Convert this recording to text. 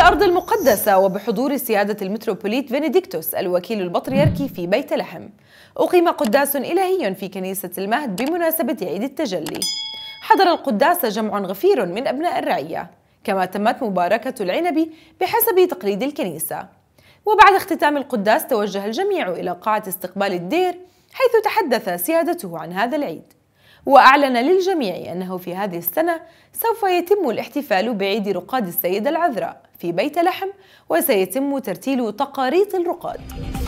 الأرض المقدسة وبحضور سيادة المتروبوليت فينيديكتوس الوكيل البطريركي في بيت لحم أقيم قداس إلهي في كنيسة المهد بمناسبة عيد التجلي حضر القداس جمع غفير من أبناء الرعية كما تمت مباركة العنب بحسب تقليد الكنيسة وبعد اختتام القداس توجه الجميع إلى قاعة استقبال الدير حيث تحدث سيادته عن هذا العيد وأعلن للجميع أنه في هذه السنة سوف يتم الاحتفال بعيد رقاد السيدة العذراء في بيت لحم وسيتم ترتيل تقاريط الرقاد